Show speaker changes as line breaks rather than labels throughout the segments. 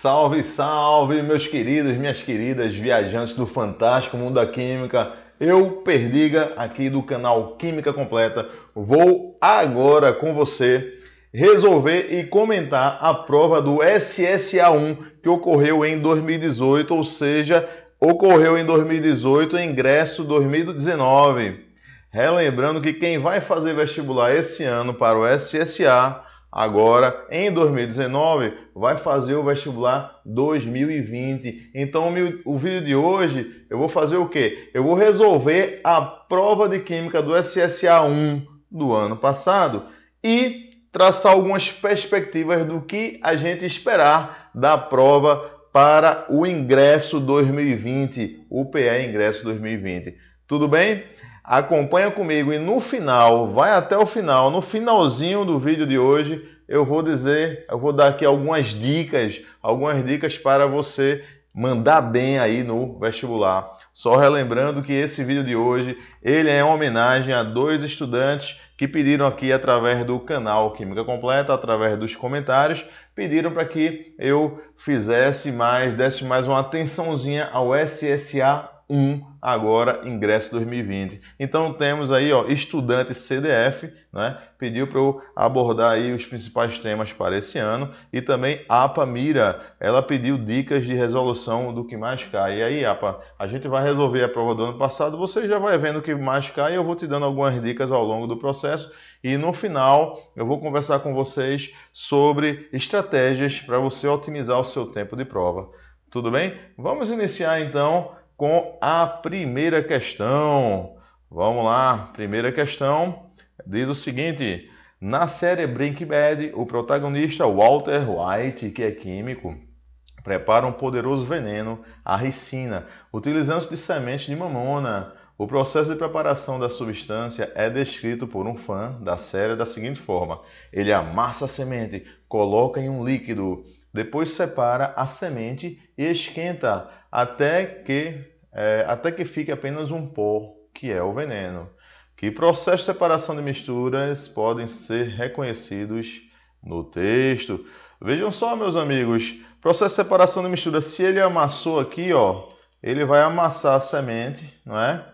Salve, salve, meus queridos, minhas queridas viajantes do fantástico mundo da química. Eu, Perdiga, aqui do canal Química Completa, vou agora com você resolver e comentar a prova do SSA1 que ocorreu em 2018, ou seja, ocorreu em 2018, ingresso 2019. Relembrando que quem vai fazer vestibular esse ano para o SSA agora em 2019 vai fazer o vestibular 2020. Então o vídeo de hoje eu vou fazer o quê? Eu vou resolver a prova de química do SSA1 do ano passado e traçar algumas perspectivas do que a gente esperar da prova para o ingresso 2020, o ingresso 2020. Tudo bem? Acompanha comigo e no final, vai até o final, no finalzinho do vídeo de hoje, eu vou dizer, eu vou dar aqui algumas dicas, algumas dicas para você mandar bem aí no vestibular. Só relembrando que esse vídeo de hoje, ele é uma homenagem a dois estudantes que pediram aqui através do canal Química Completa, através dos comentários, pediram para que eu fizesse mais, desse mais uma atençãozinha ao SSA 1 agora ingresso 2020. Então temos aí, ó, estudante CDF, né? Pediu para eu abordar aí os principais temas para esse ano e também APA Mira, ela pediu dicas de resolução do que mais cai. E aí, APA, a gente vai resolver a prova do ano passado, você já vai vendo o que mais cai, eu vou te dando algumas dicas ao longo do processo e no final eu vou conversar com vocês sobre estratégias para você otimizar o seu tempo de prova. Tudo bem? Vamos iniciar então com a primeira questão. Vamos lá, primeira questão diz o seguinte: na série Breaking Bad, o protagonista Walter White, que é químico, prepara um poderoso veneno, a ricina, utilizando-se de semente de mamona. O processo de preparação da substância é descrito por um fã da série da seguinte forma: ele amassa a semente, coloca em um líquido, depois separa a semente e esquenta até que é, até que fique apenas um pó, que é o veneno. Que processos de separação de misturas podem ser reconhecidos no texto. Vejam só, meus amigos, processo de separação de misturas se ele amassou aqui, ó, ele vai amassar a semente, não é?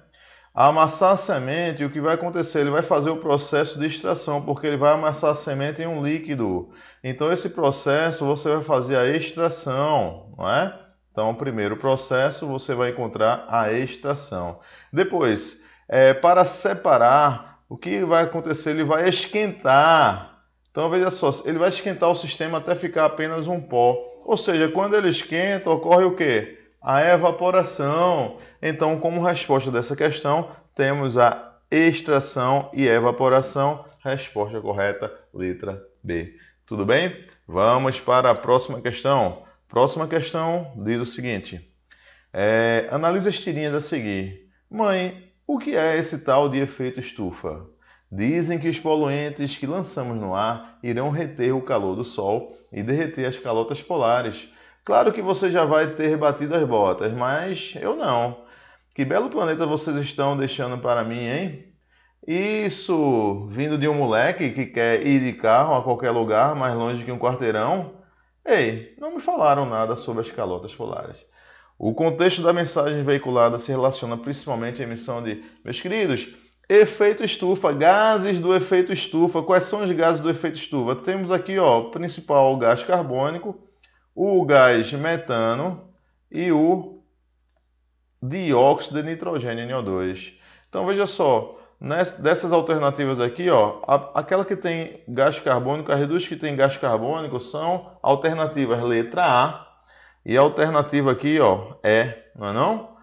Amassar a semente, o que vai acontecer? Ele vai fazer o processo de extração, porque ele vai amassar a semente em um líquido. Então, esse processo você vai fazer a extração, não é? Então, primeiro processo, você vai encontrar a extração. Depois, é, para separar, o que vai acontecer? Ele vai esquentar. Então, veja só, ele vai esquentar o sistema até ficar apenas um pó. Ou seja, quando ele esquenta, ocorre o quê? A evaporação. Então, como resposta dessa questão, temos a extração e evaporação. Resposta correta, letra B. Tudo bem? Vamos para a próxima questão. Próxima questão diz o seguinte: é, analisa as tirinhas a seguir. Mãe, o que é esse tal de efeito estufa? Dizem que os poluentes que lançamos no ar irão reter o calor do Sol e derreter as calotas polares. Claro que você já vai ter batido as botas, mas eu não. Que belo planeta vocês estão deixando para mim, hein? Isso vindo de um moleque que quer ir de carro a qualquer lugar mais longe que um quarteirão? Ei, não me falaram nada sobre as calotas polares. O contexto da mensagem veiculada se relaciona principalmente à emissão de, meus queridos, efeito estufa, gases do efeito estufa. Quais são os gases do efeito estufa? Temos aqui, ó, o principal gás carbônico, o gás metano e o dióxido de nitrogênio, NO2. Então veja só, dessas alternativas aqui, ó, aquela que tem gás carbônico, as duas que tem gás carbônico são alternativas letra A e a alternativa aqui, ó, é, não é não?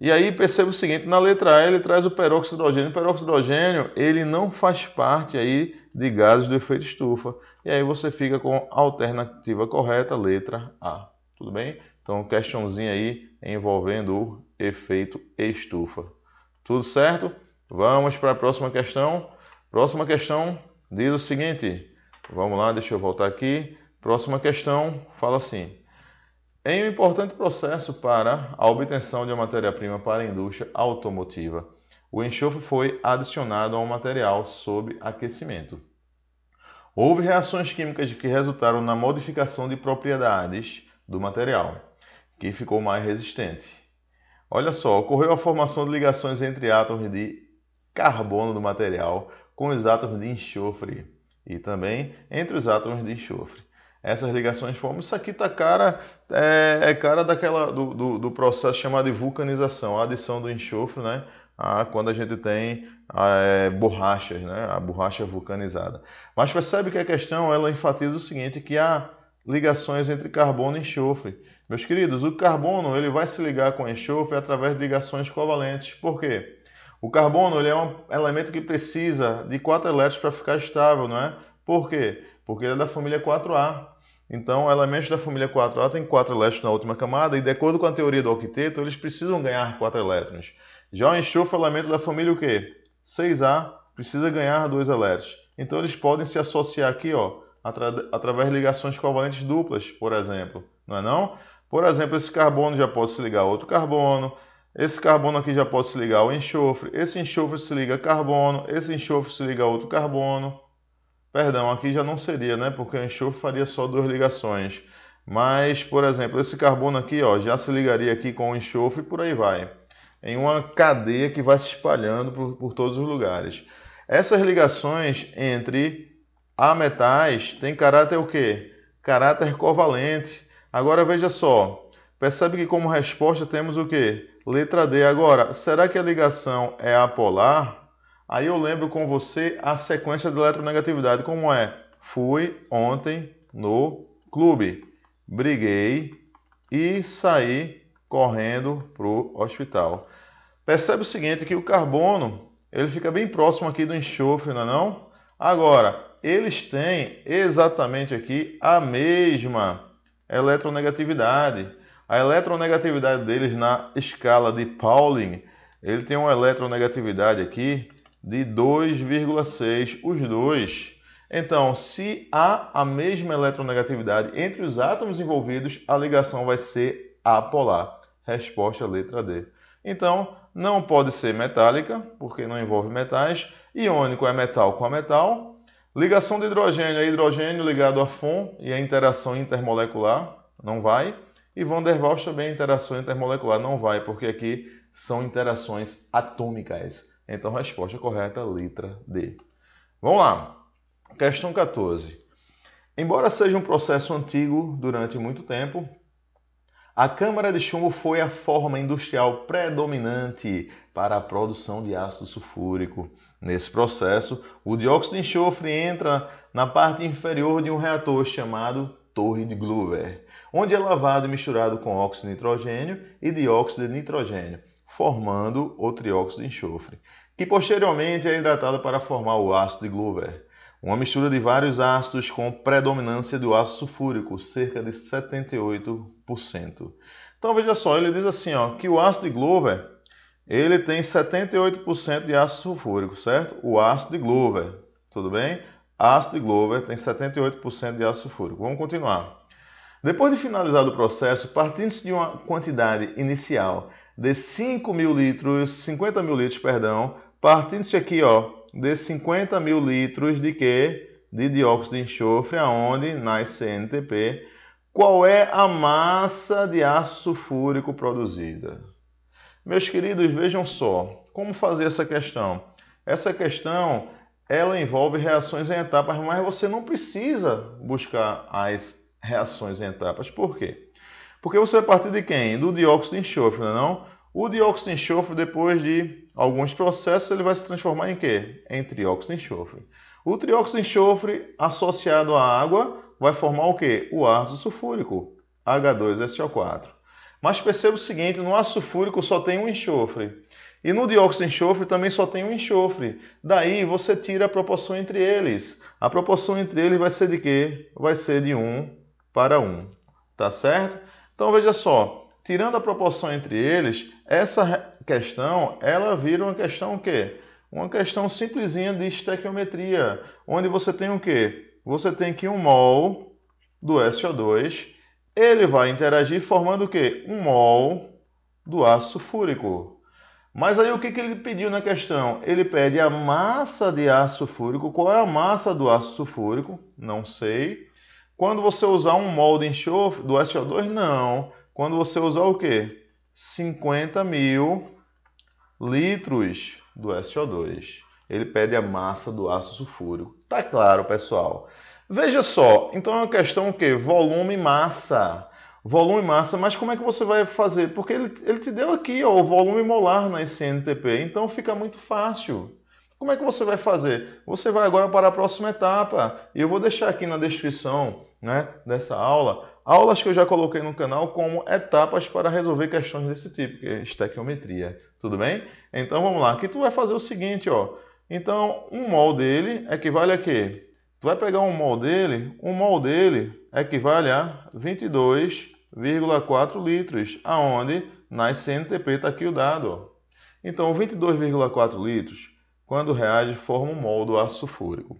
E aí perceba o seguinte, na letra A ele traz o peróxido de hidrogênio. O peróxido de hidrogênio, ele não faz parte aí de gases do efeito estufa. E aí você fica com a alternativa correta, letra A. Tudo bem? Então, questãozinha aí envolvendo o efeito estufa. Tudo certo? Vamos para a próxima questão. Próxima questão diz o seguinte. Vamos lá, deixa eu voltar aqui. Próxima questão fala assim: Em um importante processo para a obtenção de uma matéria-prima para a indústria automotiva, o enxofre foi adicionado ao material sob aquecimento. Houve reações químicas que resultaram na modificação de propriedades do material, que ficou mais resistente. Olha só, ocorreu a formação de ligações entre átomos de carbono do material com os átomos de enxofre e também entre os átomos de enxofre. Essas ligações formam. Isso aqui tá cara, é, é cara daquela, do, do, do, processo chamado de vulcanização, a adição do enxofre, né? A, quando a gente tem é, borrachas, né? a borracha vulcanizada. Mas percebe que a questão ela enfatiza o seguinte, que há ligações entre carbono e enxofre. Meus queridos, o carbono ele vai se ligar com o enxofre através de ligações covalentes. Por quê? O carbono ele é um elemento que precisa de quatro elétrons para ficar estável, não é? Por quê? Porque ele é da família 4A. Então, elementos da família 4A têm quatro elétrons na última camada e, de acordo com a teoria do octeto, eles precisam ganhar quatro elétrons. Já o enxofre, é elemento da família o quê? 6A, precisa ganhar dois elétrons. Então, eles podem se associar aqui, ó, atra através de ligações covalentes duplas, por exemplo, não é não? Por exemplo, esse carbono já pode se ligar a outro carbono, esse carbono aqui já pode se ligar ao enxofre. Esse enxofre se liga a carbono. Esse enxofre se liga a outro carbono. Perdão, aqui já não seria, né? Porque o enxofre faria só duas ligações. Mas, por exemplo, esse carbono aqui ó, já se ligaria aqui com o enxofre e por aí vai. Em uma cadeia que vai se espalhando por, por todos os lugares. Essas ligações entre a metais têm caráter o quê? Caráter covalente. Agora veja só. Percebe que como resposta temos o quê? Letra D agora, será que a ligação é apolar? Aí eu lembro com você a sequência de eletronegatividade, como é? Fui ontem no clube, briguei e saí correndo para o hospital. Percebe o seguinte, que o carbono ele fica bem próximo aqui do enxofre, não é não? Agora, eles têm exatamente aqui a mesma eletronegatividade. A eletronegatividade deles na escala de Pauling, ele tem uma eletronegatividade aqui de 2,6 os dois. Então, se há a mesma eletronegatividade entre os átomos envolvidos, a ligação vai ser apolar. Resposta letra D. Então, não pode ser metálica, porque não envolve metais. Iônico é metal com a metal. Ligação de hidrogênio é hidrogênio ligado a FON e a interação intermolecular. Não vai. E Van der Waals também é interação intermolecular, não vai, porque aqui são interações atômicas. Então, resposta correta, letra D. Vamos lá. Questão 14. Embora seja um processo antigo durante muito tempo, a câmara de chumbo foi a forma industrial predominante para a produção de ácido sulfúrico. Nesse processo, o dióxido de enxofre entra na parte inferior de um reator chamado torre de Glover onde é lavado e misturado com óxido de nitrogênio e dióxido de nitrogênio, formando o trióxido de enxofre, que posteriormente é hidratado para formar o ácido de Glover. Uma mistura de vários ácidos com predominância do ácido sulfúrico, cerca de 78%. Então veja só, ele diz assim, ó, que o ácido de Glover ele tem 78% de ácido sulfúrico, certo? O ácido de Glover, tudo bem? Ácido de Glover tem 78% de ácido sulfúrico. Vamos continuar. Depois de finalizado o processo, partindo-se de uma quantidade inicial de 5 mil litros, 50 mil litros, perdão, partindo-se aqui ó, de 50 mil litros de que? De dióxido de enxofre, aonde? Na CNTP. Qual é a massa de ácido sulfúrico produzida? Meus queridos, vejam só, como fazer essa questão? Essa questão, ela envolve reações em etapas, mas você não precisa buscar as reações em etapas. Por quê? Porque você vai partir de quem? Do dióxido de enxofre, não é não? O dióxido de enxofre, depois de alguns processos, ele vai se transformar em quê? Em trióxido de enxofre. O trióxido de enxofre associado à água vai formar o quê? O ácido sulfúrico, H2SO4. Mas perceba o seguinte, no ácido sulfúrico só tem um enxofre. E no dióxido de enxofre também só tem um enxofre. Daí você tira a proporção entre eles. A proporção entre eles vai ser de quê? Vai ser de 1 para 1. Tá certo? Então veja só, tirando a proporção entre eles, essa questão ela vira uma questão o quê? Uma questão simplesinha de estequiometria, onde você tem o quê? Você tem que um mol do SO2, ele vai interagir formando o quê? Um mol do ácido sulfúrico. Mas aí o que, que ele pediu na questão? Ele pede a massa de ácido sulfúrico. Qual é a massa do ácido sulfúrico? Não sei. Quando você usar um mol de enxofre, do SO2, não. Quando você usar o quê? 50 mil litros do SO2. Ele pede a massa do ácido sulfúrico. Tá claro, pessoal? Veja só, então é uma questão o quê? Volume e massa. Volume e massa, mas como é que você vai fazer? Porque ele, ele te deu aqui ó, o volume molar na SNTP, então fica muito fácil. Como é que você vai fazer? Você vai agora para a próxima etapa. E eu vou deixar aqui na descrição né, dessa aula aulas que eu já coloquei no canal como etapas para resolver questões desse tipo, que é estequiometria. Tudo bem? Então vamos lá. Aqui tu vai fazer o seguinte, ó. Então, um mol dele equivale a quê? Tu vai pegar um mol dele, um mol dele equivale a 22,4 litros, aonde? Na CNTP está aqui o dado. Então, 22,4 litros quando reage, forma um moldo ácido sulfúrico.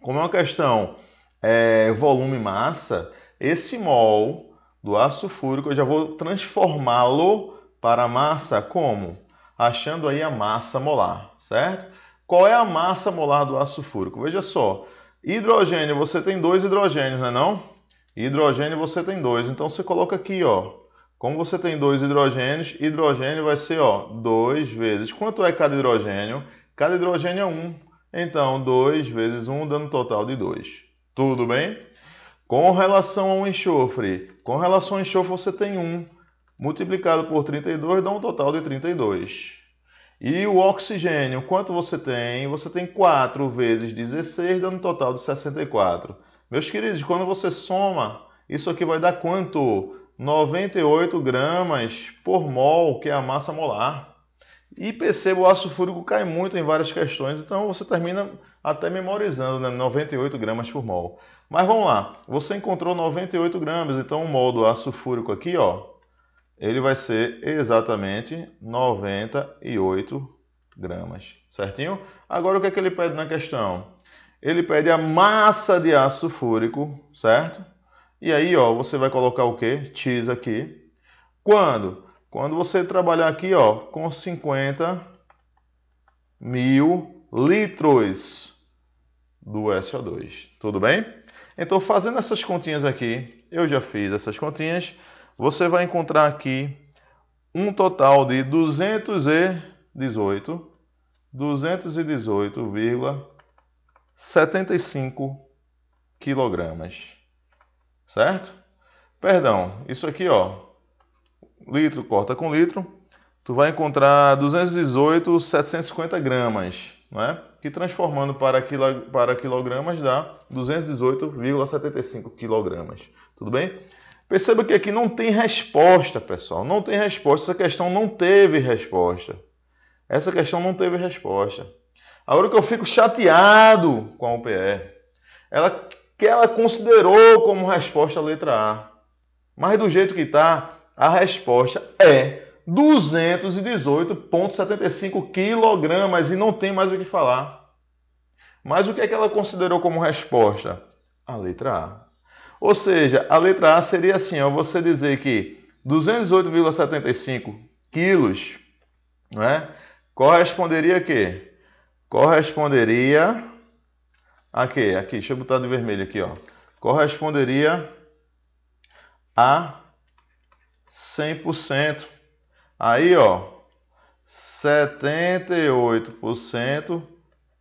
Como é uma questão é, volume-massa, esse mol do ácido sulfúrico eu já vou transformá-lo para massa como? Achando aí a massa molar, certo? Qual é a massa molar do ácido sulfúrico? Veja só, hidrogênio, você tem dois hidrogênios, não é não? Hidrogênio você tem dois, então você coloca aqui, ó. Como você tem dois hidrogênios, hidrogênio vai ser, ó, 2 vezes. Quanto é cada hidrogênio? Cada hidrogênio é 1, então 2 vezes 1 dando um total de 2. Tudo bem? Com relação ao enxofre, com relação ao enxofre você tem 1 multiplicado por 32 dá um total de 32. E o oxigênio, quanto você tem? Você tem 4 vezes 16, dando um total de 64. Meus queridos, quando você soma, isso aqui vai dar quanto? 98 gramas por mol, que é a massa molar. E perceba, o ácido fúrico cai muito em várias questões, então você termina até memorizando, né? 98 gramas por mol. Mas vamos lá, você encontrou 98 gramas, então o mol do ácido fúrico aqui, ó, ele vai ser exatamente 98 gramas, certinho? Agora o que é que ele pede na questão? Ele pede a massa de ácido fúrico, certo? E aí, ó, você vai colocar o que? X aqui. Quando? Quando você trabalhar aqui, ó, com 50 mil litros do SO2, tudo bem? Então, fazendo essas continhas aqui, eu já fiz essas continhas, você vai encontrar aqui um total de 218, 218,75 quilogramas, certo? Perdão, isso aqui, ó, litro, corta com litro, tu vai encontrar 218, 750 gramas, né? que transformando para, quilo, para quilogramas dá 218,75 quilogramas, tudo bem? Perceba que aqui não tem resposta, pessoal, não tem resposta, essa questão não teve resposta. Essa questão não teve resposta. Agora que eu fico chateado com a UPE, ela, que ela considerou como resposta a letra A. Mas do jeito que está, a resposta é 218,75 quilogramas e não tem mais o que falar. Mas o que é que ela considerou como resposta? A letra A. Ou seja, a letra A seria assim, ó, você dizer que 218,75 quilos não é? corresponderia a quê? Corresponderia a quê? Aqui, deixa eu botar de vermelho aqui. Ó. Corresponderia a 100%. Aí, ó, 78%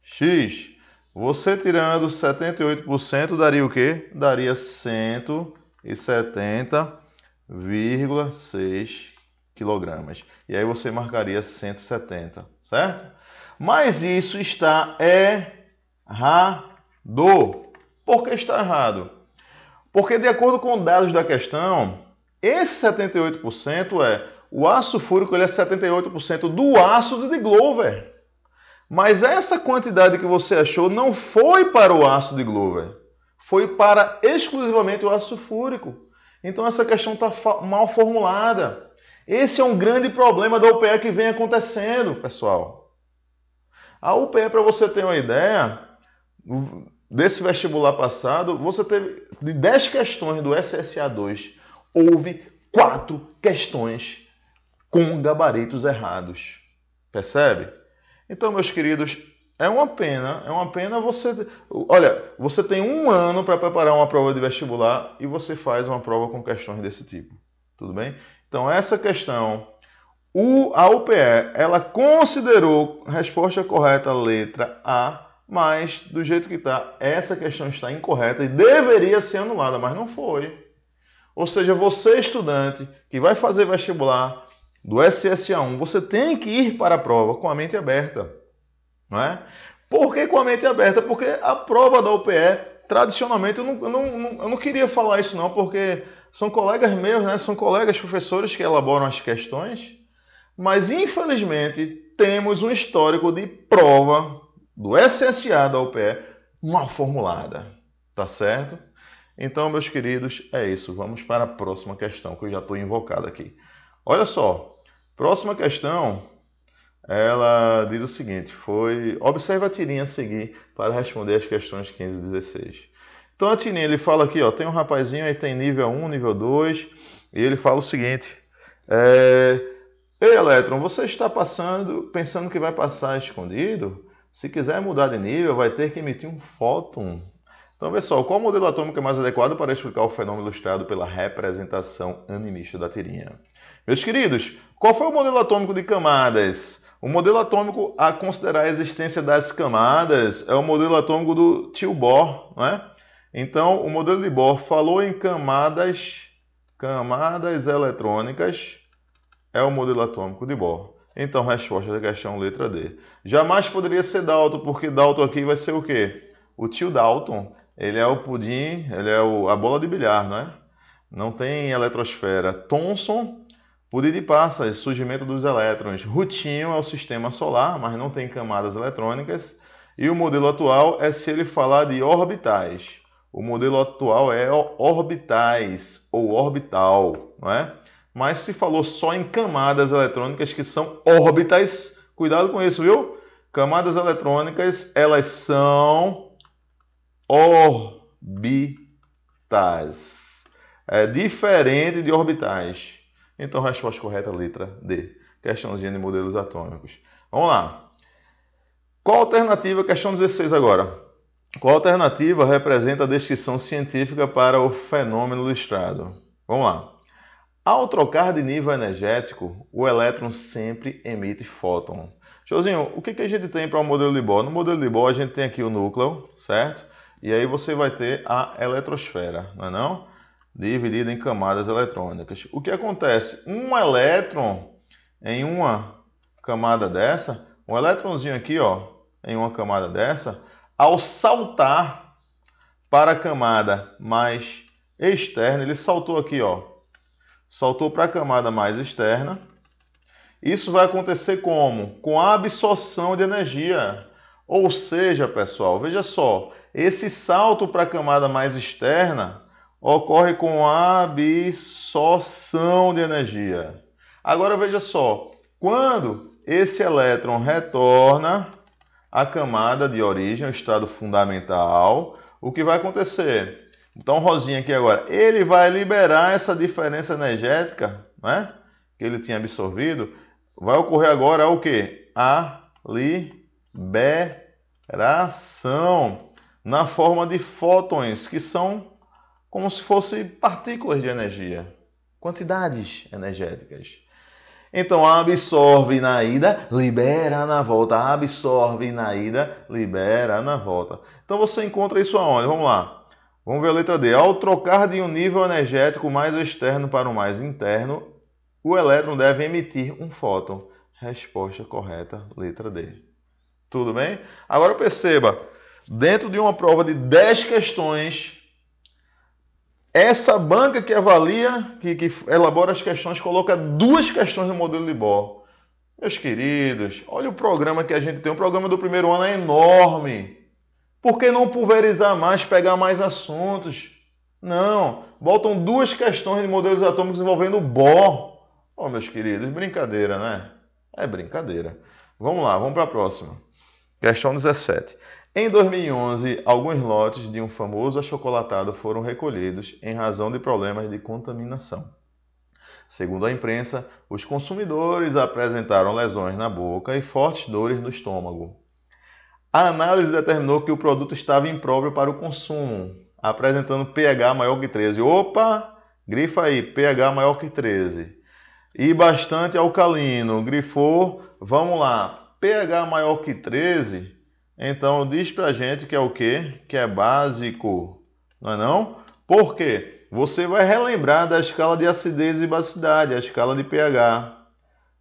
x. Você tirando 78% daria o quê? Daria 170,6 kg. E aí você marcaria 170, certo? Mas isso está errado. Por que está errado? Porque de acordo com dados da questão, esse 78% é o ácido fúrico, ele é 78% do ácido de Glover. Mas essa quantidade que você achou não foi para o ácido de Glover, foi para exclusivamente o ácido fúrico. Então essa questão está mal formulada. Esse é um grande problema da UPE que vem acontecendo, pessoal. A UPE, para você ter uma ideia, desse vestibular passado, você teve de 10 questões do SSA2, houve quatro questões com gabaritos errados. Percebe? Então, meus queridos, é uma pena, é uma pena você. Olha, você tem um ano para preparar uma prova de vestibular e você faz uma prova com questões desse tipo. Tudo bem? Então, essa questão, o, a UPE, ela considerou resposta correta letra A, mas do jeito que está, essa questão está incorreta e deveria ser anulada, mas não foi. Ou seja, você estudante que vai fazer vestibular do SSA1, você tem que ir para a prova com a mente aberta, não é? Por que com a mente aberta? Porque a prova da UPE, tradicionalmente, eu não, eu não, eu não queria falar isso não, porque são colegas meus, né? São colegas professores que elaboram as questões, mas infelizmente temos um histórico de prova do SSA da UPE mal formulada, tá certo? Então, meus queridos, é isso. Vamos para a próxima questão, que eu já estou invocado aqui. Olha só, próxima questão, ela diz o seguinte, foi... Observe a tirinha a seguir para responder as questões 15 e 16. Então, a tirinha, ele fala aqui, ó, tem um rapazinho, aí tem nível 1, nível 2, e ele fala o seguinte, é... Ei, elétron, você está passando, pensando que vai passar escondido? Se quiser mudar de nível, vai ter que emitir um fóton então, pessoal, qual modelo atômico é mais adequado para explicar o fenômeno ilustrado pela representação animista da tirinha? Meus queridos, qual foi o modelo atômico de camadas? O modelo atômico a considerar a existência das camadas é o modelo atômico do tio Bohr, não é? Então, o modelo de Bohr falou em camadas, camadas eletrônicas, é o modelo atômico de Bohr. Então, resposta da questão letra D. Jamais poderia ser Dalton, porque Dalton aqui vai ser o quê? O tio Dalton ele é o pudim, ele é o, a bola de bilhar, não é? Não tem eletrosfera. Thomson, pudim de passas, surgimento dos elétrons. Rutinho é o sistema solar, mas não tem camadas eletrônicas. E o modelo atual é se ele falar de orbitais. O modelo atual é orbitais ou orbital, não é? Mas se falou só em camadas eletrônicas que são órbitas, cuidado com isso, viu? Camadas eletrônicas, elas são orbitais. É diferente de orbitais. Então, a resposta correta é a letra D. Questãozinha de modelos atômicos. Vamos lá. Qual alternativa? Questão 16 agora. Qual alternativa representa a descrição científica para o fenômeno listrado? Vamos lá. Ao trocar de nível energético, o elétron sempre emite fóton. Josinho, o que, a gente tem para o modelo de Bohr? No modelo de Bohr, a gente tem aqui o núcleo, certo? E aí você vai ter a eletrosfera, não é não? Dividida em camadas eletrônicas. O que acontece? Um elétron em uma camada dessa, um elétronzinho aqui, ó, em uma camada dessa, ao saltar para a camada mais externa, ele saltou aqui, ó. Saltou para a camada mais externa. Isso vai acontecer como? Com a absorção de energia. Ou seja, pessoal, veja só, esse salto para a camada mais externa ocorre com a absorção de energia. Agora veja só, quando esse elétron retorna à camada de origem, o estado fundamental, o que vai acontecer? Então, Rosinha aqui agora, ele vai liberar essa diferença energética né, que ele tinha absorvido. Vai ocorrer agora o que? A liberação na forma de fótons, que são como se fossem partículas de energia, quantidades energéticas. Então, absorve na ida, libera na volta. Absorve na ida, libera na volta. Então, você encontra isso aonde? Vamos lá. Vamos ver a letra D. Ao trocar de um nível energético mais externo para o um mais interno, o elétron deve emitir um fóton. Resposta correta, letra D. Tudo bem? Agora perceba, dentro de uma prova de 10 questões, essa banca que avalia, que, que elabora as questões, coloca duas questões no modelo de Bohr. Meus queridos, olha o programa que a gente tem. O programa do primeiro ano é enorme. Por que não pulverizar mais, pegar mais assuntos? Não, botam duas questões de modelos atômicos envolvendo Bohr. oh, meus queridos, brincadeira, né? É brincadeira. Vamos lá, vamos para a próxima. Questão 17. Em 2011, alguns lotes de um famoso achocolatado foram recolhidos em razão de problemas de contaminação. Segundo a imprensa, os consumidores apresentaram lesões na boca e fortes dores no estômago. A análise determinou que o produto estava impróprio para o consumo, apresentando pH maior que 13. Opa! Grifa aí, pH maior que 13. E bastante alcalino. Grifou, vamos lá. pH maior que 13 então diz pra gente que é o que, Que é básico, não é não? Por quê? Você vai relembrar da escala de acidez e basicidade, a escala de pH.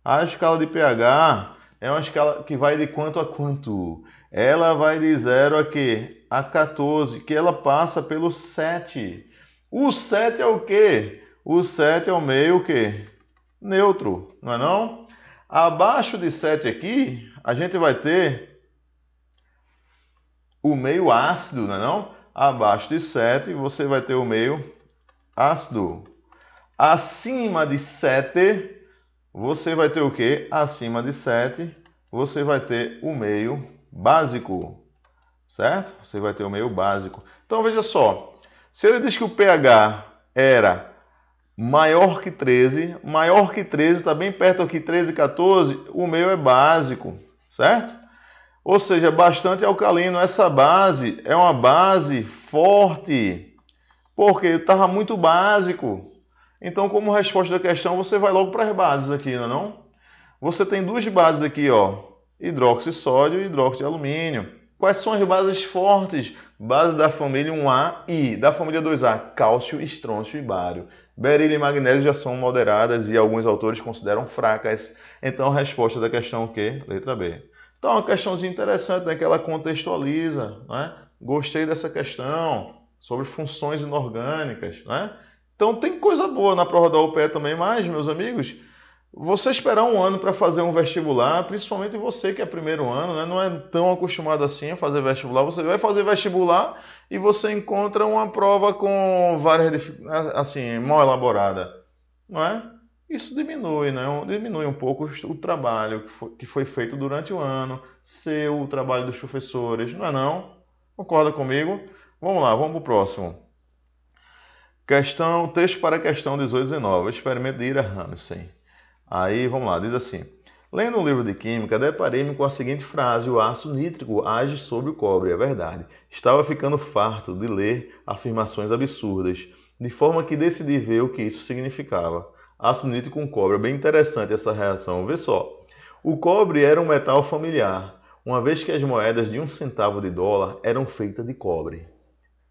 A escala de pH é uma escala que vai de quanto a quanto? Ela vai de 0 a quê? A 14, que ela passa pelo 7. O 7 é o quê? O 7 é o meio que neutro, não é não? Abaixo de 7 aqui, a gente vai ter o meio ácido, não é não? Abaixo de 7, você vai ter o meio ácido. Acima de 7, você vai ter o quê? Acima de 7, você vai ter o meio básico, certo? Você vai ter o meio básico. Então, veja só, se ele diz que o pH era maior que 13, maior que 13, está bem perto aqui, 13, 14, o meio é básico, certo? ou seja, bastante alcalino. Essa base é uma base forte, porque estava muito básico. Então, como resposta da questão, você vai logo para as bases aqui, não é não? Você tem duas bases aqui, ó, hidróxido de sódio e hidróxido de alumínio. Quais são as bases fortes? Base da família 1A e da família 2A, cálcio, estrôncio e bário. Berílio e magnésio já são moderadas e alguns autores consideram fracas. Então, a resposta da questão é o quê? Letra B. Então, é uma questãozinha interessante, né, que ela contextualiza, né? Gostei dessa questão sobre funções inorgânicas, né? Então, tem coisa boa na prova da UPE também, mas, meus amigos, você esperar um ano para fazer um vestibular, principalmente você que é primeiro ano, né, não é tão acostumado assim a fazer vestibular, você vai fazer vestibular e você encontra uma prova com várias assim mal elaborada, não é? isso diminui, né? diminui um pouco o trabalho que foi, feito durante o ano, seu, o trabalho dos professores, não é não? Concorda comigo? Vamos lá, vamos para o próximo. Questão, texto para a questão 18 e 19, experimento de Ira Hansen. Aí, vamos lá, diz assim. Lendo um livro de química, deparei-me com a seguinte frase: o ácido nítrico age sobre o cobre. É verdade. Estava ficando farto de ler afirmações absurdas, de forma que decidi ver o que isso significava nítrico com cobre. bem interessante essa reação. Vê só. O cobre era um metal familiar, uma vez que as moedas de um centavo de dólar eram feitas de cobre.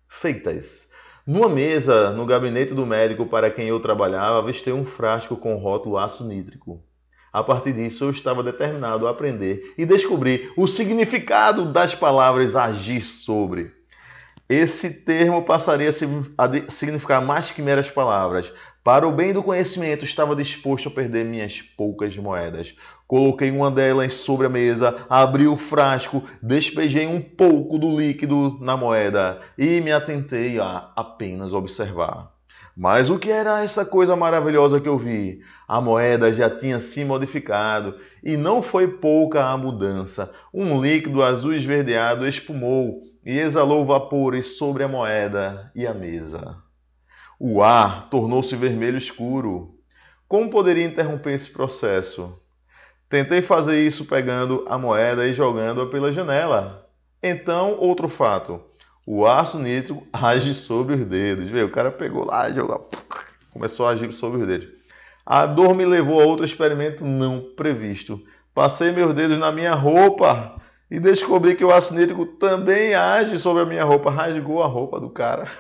Feitas. Numa mesa, no gabinete do médico para quem eu trabalhava, avistei um frasco com rótulo ácido nítrico. A partir disso, eu estava determinado a aprender e descobrir o significado das palavras agir sobre. Esse termo passaria a significar mais que meras palavras. Para o bem do conhecimento, estava disposto a perder minhas poucas moedas. Coloquei uma delas sobre a mesa, abri o frasco, despejei um pouco do líquido na moeda e me atentei a apenas observar. Mas o que era essa coisa maravilhosa que eu vi? A moeda já tinha se modificado e não foi pouca a mudança. Um líquido azul esverdeado espumou e exalou vapores sobre a moeda e a mesa. O ar tornou-se vermelho escuro. Como poderia interromper esse processo? Tentei fazer isso pegando a moeda e jogando-a pela janela. Então, outro fato. O ácido nítrico age sobre os dedos. Vê, o cara pegou lá, jogou, começou a agir sobre os dedos. A dor me levou a outro experimento não previsto. Passei meus dedos na minha roupa e descobri que o ácido nítrico também age sobre a minha roupa. Rasgou a roupa do cara.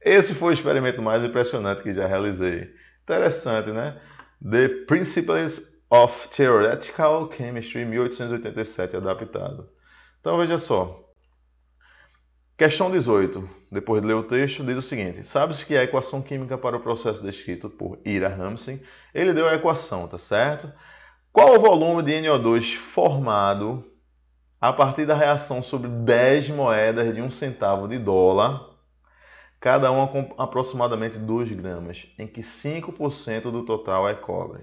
Esse foi o experimento mais impressionante que já realizei. Interessante, né? The Principles of Theoretical Chemistry, 1887, adaptado. Então veja só. Questão 18, depois de ler o texto, diz o seguinte: Sabe-se que a equação química para o processo descrito por Ira Ramsen, ele deu a equação, tá certo? Qual o volume de NO2 formado a partir da reação sobre 10 moedas de um centavo de dólar cada uma com aproximadamente 2 gramas, em que 5% do total é cobre.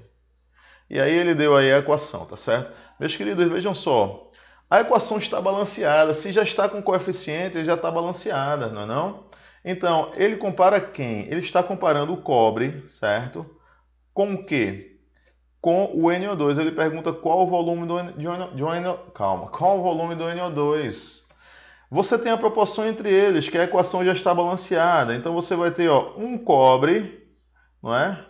E aí ele deu aí a equação, tá certo? Meus queridos, vejam só. A equação está balanceada. Se já está com coeficiente, já está balanceada, não é não? Então, ele compara quem? Ele está comparando o cobre, certo? Com o quê? Com o NO2. Ele pergunta qual o volume do, no 2 calma, qual o volume do NO2, você tem a proporção entre eles, que a equação já está balanceada. Então você vai ter ó, um cobre, não é?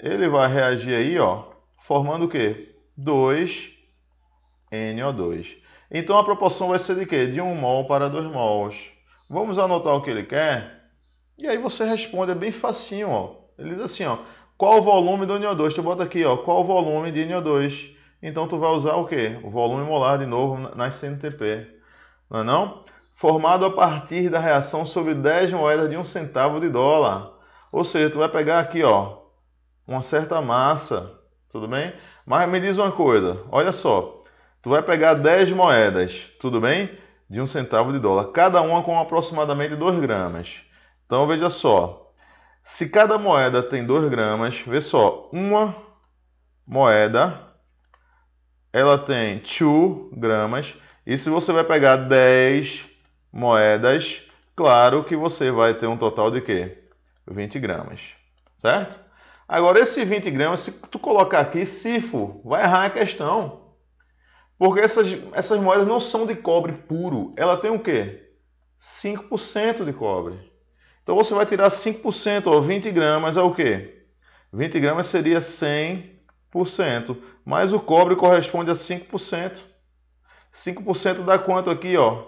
Ele vai reagir aí, ó, formando o quê? 2NO2. Então a proporção vai ser de quê? De 1 mol para 2 mols. Vamos anotar o que ele quer? E aí você responde, é bem facinho, ó. Ele diz assim, ó, qual o volume do NO2? Tu bota aqui, ó, qual o volume de NO2? Então tu vai usar o quê? O volume molar de novo nas CNTP. Não é não? formado a partir da reação sobre 10 moedas de um centavo de dólar. Ou seja, tu vai pegar aqui, ó, uma certa massa, tudo bem? Mas me diz uma coisa, olha só, tu vai pegar 10 moedas, tudo bem? De um centavo de dólar, cada uma com aproximadamente 2 gramas. Então veja só, se cada moeda tem 2 gramas, vê só, uma moeda ela tem 2 gramas. E se você vai pegar 10 moedas, claro que você vai ter um total de quê? 20 gramas, certo? Agora, esse 20 gramas, se tu colocar aqui, CIFO, vai errar a questão. Porque essas, essas moedas não são de cobre puro. Ela tem o quê? 5% de cobre. Então, você vai tirar 5%, ou 20 gramas é o quê? 20 gramas seria 100%. Mas o cobre corresponde a 5%. 5% dá quanto aqui, ó?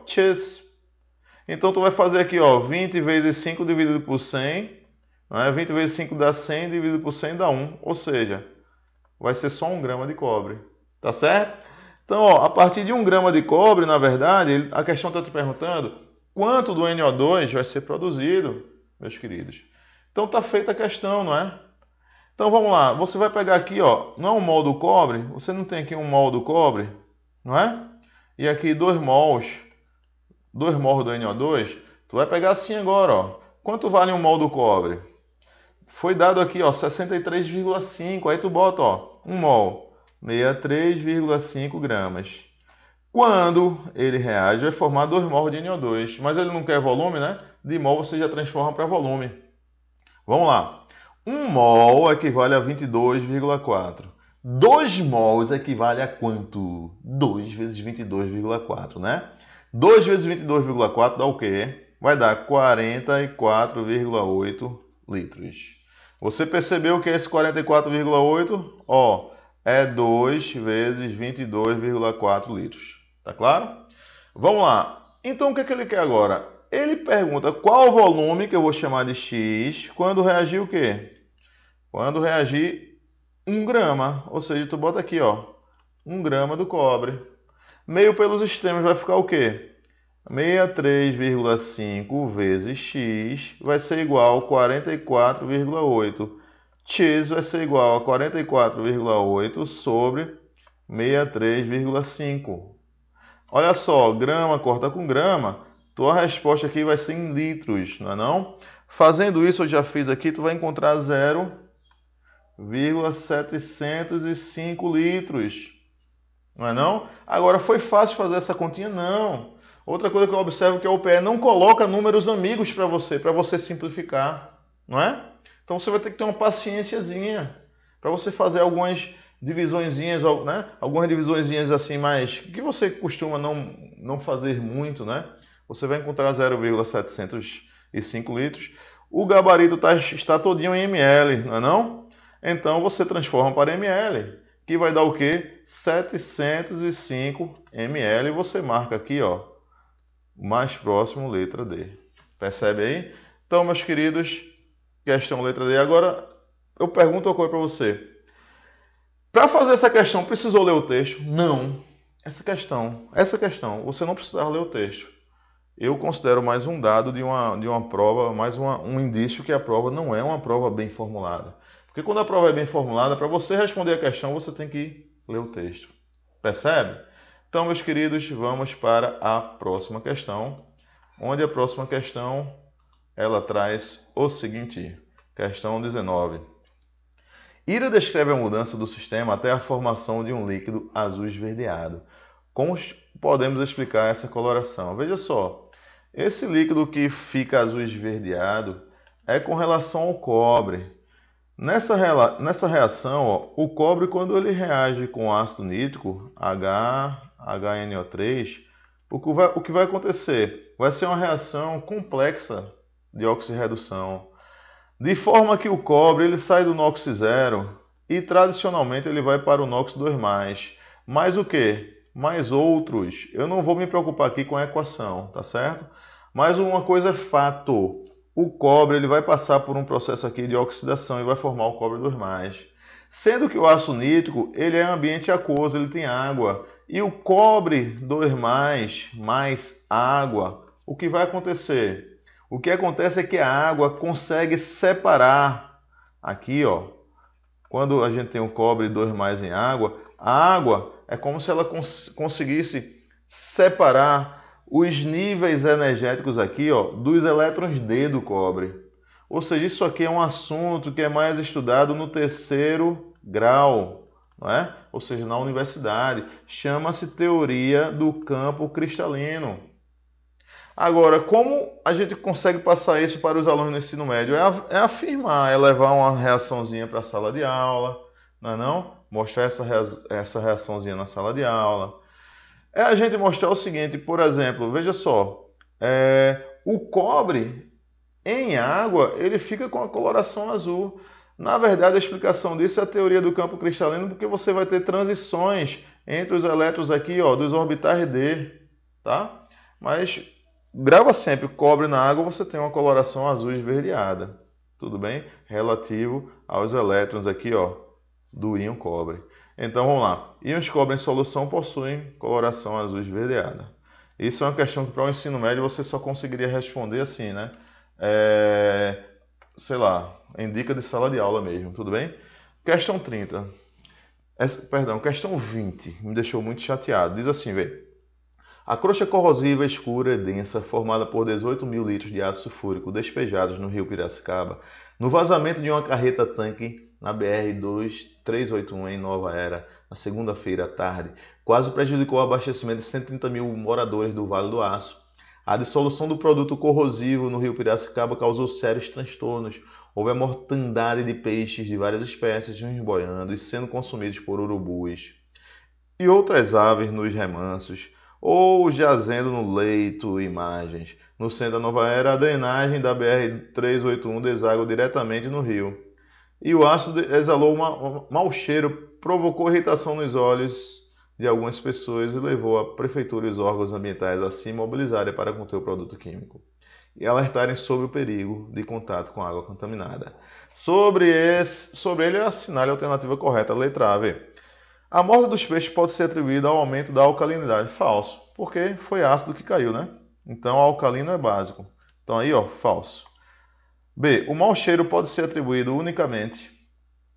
Então tu vai fazer aqui, ó, 20 vezes 5 dividido por 100, né? 20 vezes 5 dá 100, dividido por 100 dá 1, ou seja, vai ser só 1 grama de cobre, tá certo? Então, ó, a partir de 1 grama de cobre, na verdade, a questão está te perguntando quanto do NO2 vai ser produzido, meus queridos. Então tá feita a questão, não é? Então vamos lá, você vai pegar aqui, ó, não é um mol do cobre, você não tem aqui um mol do cobre, não é? E aqui 2 mols 2 mol do NO2, tu vai pegar assim agora, ó. Quanto vale um mol do cobre? Foi dado aqui, ó, 63,5. Aí tu bota, ó, 1 mol, 63,5 gramas. Quando ele reage, vai formar 2 mol de NO2. Mas ele não quer volume, né? De mol você já transforma para volume. Vamos lá. 1 mol equivale a 22,4. 2 mols equivale a quanto? 2 vezes 22,4, né? 2 vezes 22,4 dá o quê? Vai dar 44,8 litros. Você percebeu que esse 44,8, ó, é 2 vezes 22,4 litros. Tá claro? Vamos lá. Então o que, é que ele quer agora? Ele pergunta qual o volume que eu vou chamar de x quando reagir o quê? Quando reagir 1 grama, ou seja, tu bota aqui, ó, 1 grama do cobre. Meio pelos extremos vai ficar o quê? 63,5 vezes x vai ser igual a 44,8. x vai ser igual a 44,8 sobre 63,5. Olha só, grama corta com grama, tua resposta aqui vai ser em litros, não é não? Fazendo isso, eu já fiz aqui, tu vai encontrar 0,705 litros. Não é não? Agora, foi fácil fazer essa continha? Não. Outra coisa que eu observo é que a OPE não coloca números amigos para você, para você simplificar, não é? Então você vai ter que ter uma paciênciazinha para você fazer algumas divisõezinhas, né? Algumas divisõezinhas assim mas que você costuma não não fazer muito, né? Você vai encontrar 0,705 litros. O gabarito tá, está todinho em ml, não é não? Então você transforma para ml que vai dar o que? 705 ml. Você marca aqui, ó, mais próximo, letra D. Percebe aí? Então, meus queridos, questão letra D. Agora, eu pergunto uma coisa para você. Para fazer essa questão, precisou ler o texto? Não. Essa questão, essa questão, você não precisava ler o texto. Eu considero mais um dado de uma, de uma prova, mais uma, um indício que a prova não é uma prova bem formulada. Porque quando a prova é bem formulada, para você responder a questão, você tem que ler o texto. Percebe? Então, meus queridos, vamos para a próxima questão, onde a próxima questão ela traz o seguinte: questão 19. Ira descreve a mudança do sistema até a formação de um líquido azul esverdeado. Como podemos explicar essa coloração? Veja só, esse líquido que fica azul esverdeado é com relação ao cobre, Nessa, nessa reação, ó, o cobre, quando ele reage com ácido nítrico, H, HNO3, o que, vai, o que vai acontecer? Vai ser uma reação complexa de oxirredução. De forma que o cobre ele sai do NOx 0 e tradicionalmente ele vai para o NOx 2+. Mais o que? Mais outros. Eu não vou me preocupar aqui com a equação, tá certo? Mas uma coisa é fato o cobre ele vai passar por um processo aqui de oxidação e vai formar o cobre 2+. Sendo que o ácido nítrico ele é ambiente aquoso, ele tem água. E o cobre 2+, mais água, o que vai acontecer? O que acontece é que a água consegue separar aqui, ó. Quando a gente tem o cobre 2+ em água, a água é como se ela cons conseguisse separar os níveis energéticos aqui ó, dos elétrons D do cobre. Ou seja, isso aqui é um assunto que é mais estudado no terceiro grau, não é? ou seja, na universidade. Chama-se teoria do campo cristalino. Agora, como a gente consegue passar isso para os alunos do ensino médio? É, é afirmar, é levar uma reaçãozinha para a sala de aula, não é não? Mostrar essa, essa reaçãozinha na sala de aula é a gente mostrar o seguinte, por exemplo, veja só, é, o cobre em água ele fica com a coloração azul. Na verdade, a explicação disso é a teoria do campo cristalino, porque você vai ter transições entre os elétrons aqui, ó, dos orbitais D, tá? Mas grava sempre, cobre na água, você tem uma coloração azul esverdeada, tudo bem? Relativo aos elétrons aqui, ó, do íon cobre. Então vamos lá. Íons cobre em solução possuem coloração azul esverdeada. Isso é uma questão que para o ensino médio você só conseguiria responder assim, né? É, sei lá, em dica de sala de aula mesmo, tudo bem? Questão 30. Essa, perdão, questão 20. Me deixou muito chateado. Diz assim, vê. A crosta corrosiva escura e densa, formada por 18 mil litros de ácido sulfúrico despejados no rio Piracicaba, no vazamento de uma carreta tanque na BR-2381 em Nova Era, na segunda-feira à tarde, quase prejudicou o abastecimento de 130 mil moradores do Vale do Aço. A dissolução do produto corrosivo no rio Piracicaba causou sérios transtornos. Houve a mortandade de peixes de várias espécies nos boiando e sendo consumidos por urubus e outras aves nos remansos, ou jazendo no leito imagens no centro da Nova Era, a drenagem da BR-381 deságua diretamente no rio. E o ácido exalou um mau cheiro, provocou irritação nos olhos de algumas pessoas e levou a prefeitura e os órgãos ambientais a se mobilizarem para conter o produto químico e alertarem sobre o perigo de contato com água contaminada. Sobre, esse, sobre ele, assinale a alternativa correta, a letra A, v. A morte dos peixes pode ser atribuída ao aumento da alcalinidade. Falso, porque foi ácido que caiu, né? Então, alcalino é básico. Então, aí, ó, falso. B. O mau cheiro pode ser atribuído unicamente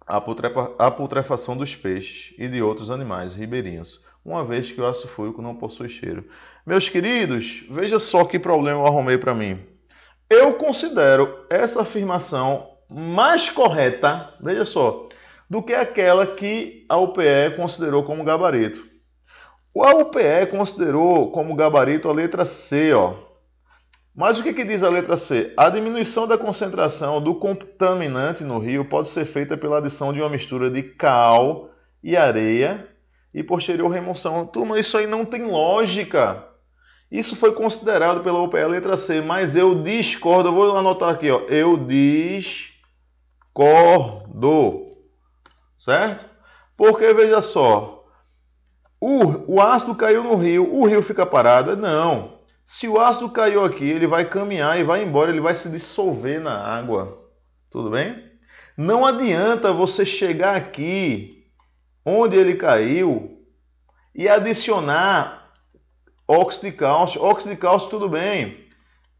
à, à putrefação dos peixes e de outros animais ribeirinhos, uma vez que o ácido fúrico não possui cheiro. Meus queridos, veja só que problema eu arrumei para mim. Eu considero essa afirmação mais correta, veja só, do que aquela que a UPE considerou como gabarito. A UPE considerou como gabarito a letra C, ó. Mas o que, que diz a letra C? A diminuição da concentração do contaminante no rio pode ser feita pela adição de uma mistura de cal e areia e posterior remoção. Turma, isso aí não tem lógica. Isso foi considerado pela UPE letra C, mas eu discordo. Eu vou anotar aqui, ó. Eu discordo. Certo? Porque veja só, o, o ácido caiu no rio, o rio fica parado? Não. Se o ácido caiu aqui, ele vai caminhar e vai embora, ele vai se dissolver na água. Tudo bem? Não adianta você chegar aqui, onde ele caiu, e adicionar óxido de cálcio. Óxido de cálcio, tudo bem.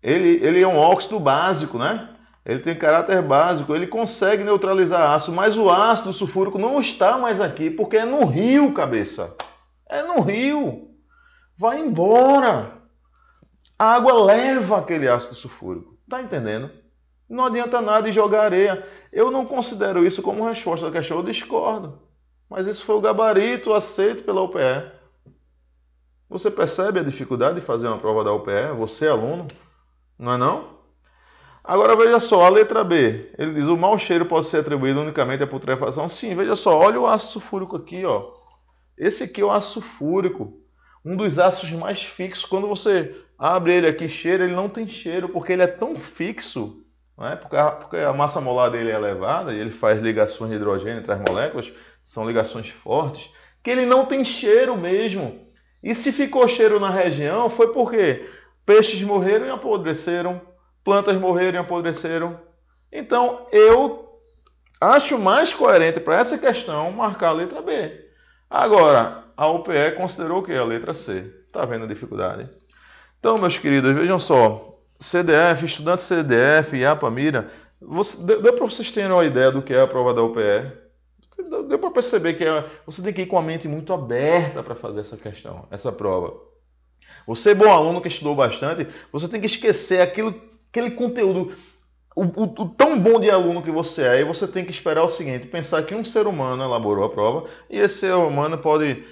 Ele, ele é um óxido básico, né? Ele tem caráter básico, ele consegue neutralizar ácido, mas o ácido sulfúrico não está mais aqui porque é no rio, cabeça. É no rio. Vai embora. A água leva aquele ácido sulfúrico. Tá entendendo? Não adianta nada jogar areia. Eu não considero isso como resposta da questão, eu discordo. Mas isso foi o gabarito aceito pela UPE. Você percebe a dificuldade de fazer uma prova da UPE? Você, aluno? Não é não? Agora veja só, a letra B. Ele diz: o mau cheiro pode ser atribuído unicamente à putrefação. Sim, veja só, olha o ácido sulfúrico aqui, ó. Esse aqui é o aço sulfúrico, um dos ácidos mais fixos. Quando você abre ele aqui, cheira, ele não tem cheiro, porque ele é tão fixo, né? porque, a, porque a massa molar dele é elevada, e ele faz ligações de hidrogênio entre as moléculas, são ligações fortes, que ele não tem cheiro mesmo. E se ficou cheiro na região, foi porque peixes morreram e apodreceram, plantas morreram e apodreceram. Então, eu acho mais coerente para essa questão marcar a letra B. Agora, a UPE considerou que a letra C. Está vendo a dificuldade? Então, meus queridos, vejam só. CDF, estudante CDF e APAMIRA, você, deu para vocês terem uma ideia do que é a prova da UPE? Deu para perceber que é, você tem que ir com a mente muito aberta para fazer essa questão, essa prova. Você, bom aluno que estudou bastante, você tem que esquecer aquilo, aquele conteúdo o, o, o, tão bom de aluno que você é, e você tem que esperar o seguinte: pensar que um ser humano elaborou a prova e esse ser humano pode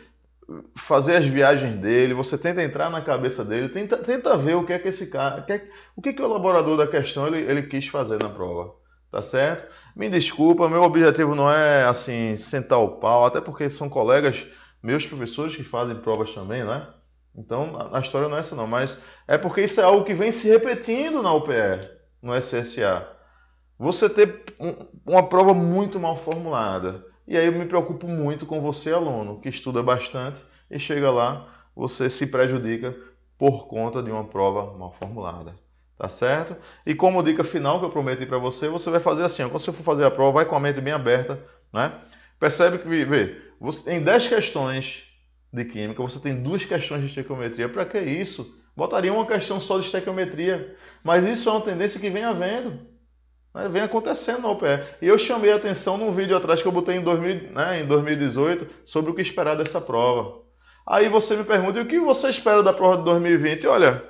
fazer as viagens dele, você tenta entrar na cabeça dele, tenta, tenta ver o que é que esse cara, que é, o que, é que o elaborador da questão ele, ele quis fazer na prova, tá certo? Me desculpa, meu objetivo não é assim sentar o pau, até porque são colegas meus professores que fazem provas também, né? Então a, a história não é essa não, mas é porque isso é algo que vem se repetindo na UPR no SSA. Você ter uma prova muito mal formulada. E aí eu me preocupo muito com você, aluno, que estuda bastante e chega lá, você se prejudica por conta de uma prova mal formulada. Tá certo? E como dica final que eu prometi para você, você vai fazer assim: ó, quando você for fazer a prova, vai com a mente bem aberta, né? Percebe que, vê, você, em 10 questões de química, você tem duas questões de estequiometria. Para que isso? Botaria uma questão só de estequiometria. Mas isso é uma tendência que vem havendo. Né? Vem acontecendo na OPE. E eu chamei a atenção num vídeo atrás que eu botei em, 2000, né, em 2018 sobre o que esperar dessa prova. Aí você me pergunta, e o que você espera da prova de 2020? Olha,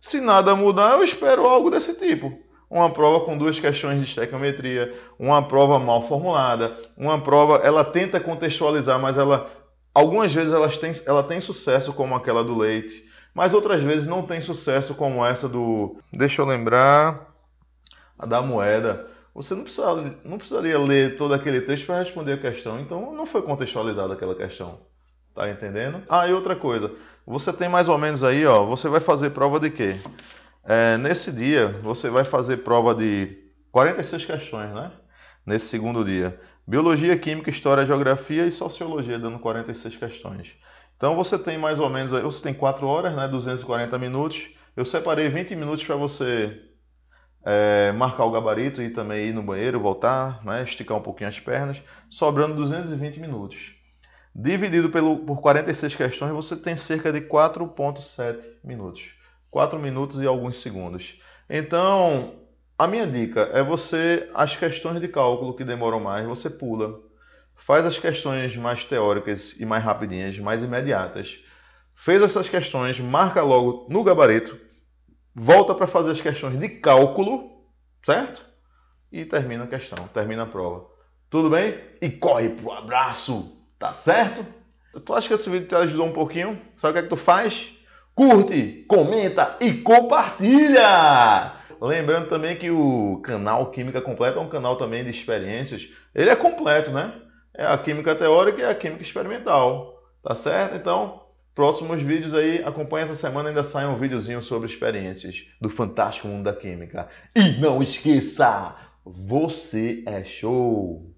se nada mudar, eu espero algo desse tipo. Uma prova com duas questões de estequiometria, uma prova mal formulada, uma prova, ela tenta contextualizar, mas ela algumas vezes ela tem, ela tem sucesso como aquela do leite mas outras vezes não tem sucesso como essa do. Deixa eu lembrar. A da moeda. Você não, precisa, não precisaria ler todo aquele texto para responder a questão. Então não foi contextualizada aquela questão. Tá entendendo? Ah, e outra coisa. Você tem mais ou menos aí, ó. Você vai fazer prova de quê? É, nesse dia, você vai fazer prova de 46 questões, né? Nesse segundo dia. Biologia, Química, História, Geografia e Sociologia, dando 46 questões. Então você tem mais ou menos, você tem 4 horas, né, 240 minutos. Eu separei 20 minutos para você é, marcar o gabarito e também ir no banheiro, voltar, né, esticar um pouquinho as pernas, sobrando 220 minutos. Dividido pelo, por 46 questões, você tem cerca de 4,7 minutos. 4 minutos e alguns segundos. Então, a minha dica é você, as questões de cálculo que demoram mais, você pula faz as questões mais teóricas e mais rapidinhas, mais imediatas. Fez essas questões, marca logo no gabarito, volta para fazer as questões de cálculo, certo? E termina a questão, termina a prova. Tudo bem? E corre pro abraço, tá certo? Tu acha que esse vídeo te ajudou um pouquinho? Sabe o que é que tu faz? Curte, comenta e compartilha! Lembrando também que o canal Química Completa é um canal também de experiências. Ele é completo, né? é a química teórica e a química experimental, tá certo? Então, próximos vídeos aí, acompanha essa semana, ainda sai um videozinho sobre experiências do fantástico mundo da química. E não esqueça, você é show!